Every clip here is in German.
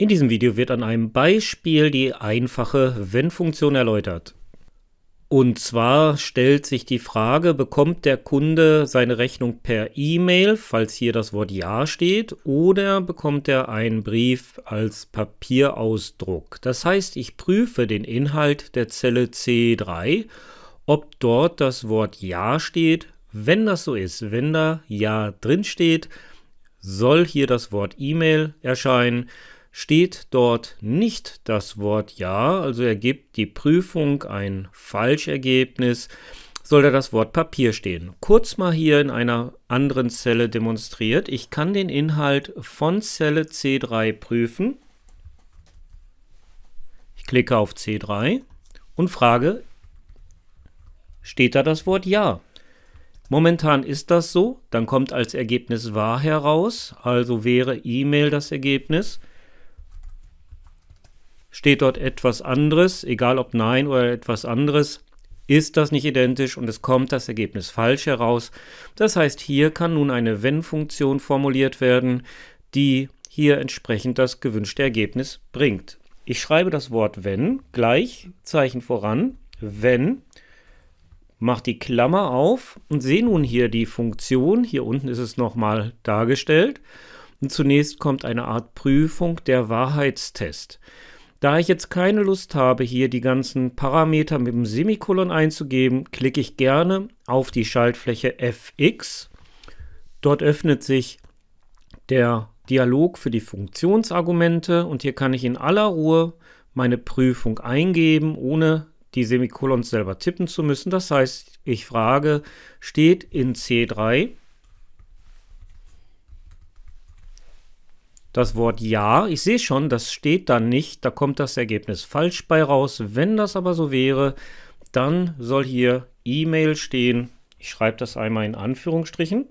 In diesem Video wird an einem Beispiel die einfache Wenn-Funktion erläutert. Und zwar stellt sich die Frage, bekommt der Kunde seine Rechnung per E-Mail, falls hier das Wort Ja steht, oder bekommt er einen Brief als Papierausdruck. Das heißt, ich prüfe den Inhalt der Zelle C3, ob dort das Wort Ja steht. Wenn das so ist, wenn da Ja drin steht, soll hier das Wort E-Mail erscheinen steht dort nicht das Wort Ja, also ergibt die Prüfung ein Falschergebnis, soll da das Wort Papier stehen. Kurz mal hier in einer anderen Zelle demonstriert. Ich kann den Inhalt von Zelle C3 prüfen. Ich klicke auf C3 und frage, steht da das Wort Ja? Momentan ist das so, dann kommt als Ergebnis wahr heraus, also wäre E-Mail das Ergebnis steht dort etwas anderes, egal ob Nein oder etwas anderes, ist das nicht identisch und es kommt das Ergebnis falsch heraus. Das heißt, hier kann nun eine Wenn-Funktion formuliert werden, die hier entsprechend das gewünschte Ergebnis bringt. Ich schreibe das Wort wenn gleich, Zeichen voran, wenn, mache die Klammer auf und sehe nun hier die Funktion. Hier unten ist es nochmal dargestellt. Und zunächst kommt eine Art Prüfung der Wahrheitstest. Da ich jetzt keine Lust habe, hier die ganzen Parameter mit dem Semikolon einzugeben, klicke ich gerne auf die Schaltfläche fx. Dort öffnet sich der Dialog für die Funktionsargumente und hier kann ich in aller Ruhe meine Prüfung eingeben, ohne die Semikolons selber tippen zu müssen. Das heißt, ich frage, steht in C3 Das Wort Ja, ich sehe schon, das steht da nicht, da kommt das Ergebnis falsch bei raus. Wenn das aber so wäre, dann soll hier E-Mail stehen. Ich schreibe das einmal in Anführungsstrichen.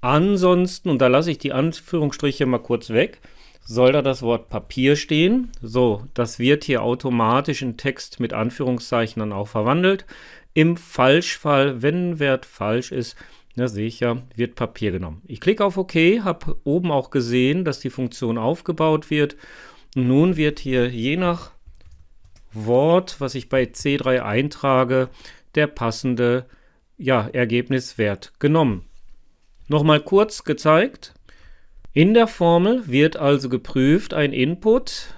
Ansonsten, und da lasse ich die Anführungsstriche mal kurz weg, soll da das Wort Papier stehen. So, das wird hier automatisch in Text mit Anführungszeichen dann auch verwandelt. Im Falschfall, wenn ein Wert falsch ist, da sehe ich ja, wird Papier genommen. Ich klicke auf OK, habe oben auch gesehen, dass die Funktion aufgebaut wird. Nun wird hier je nach Wort, was ich bei C3 eintrage, der passende ja, Ergebniswert genommen. Nochmal kurz gezeigt. In der Formel wird also geprüft ein Input,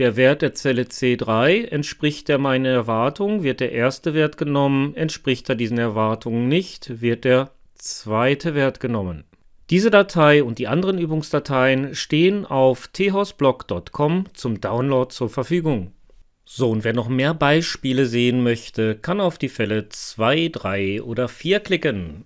der Wert der Zelle C3 entspricht der meinen Erwartungen, wird der erste Wert genommen, entspricht er diesen Erwartungen nicht, wird der zweite Wert genommen. Diese Datei und die anderen Übungsdateien stehen auf thousblog.com zum Download zur Verfügung. So, und wer noch mehr Beispiele sehen möchte, kann auf die Fälle 2, 3 oder 4 klicken.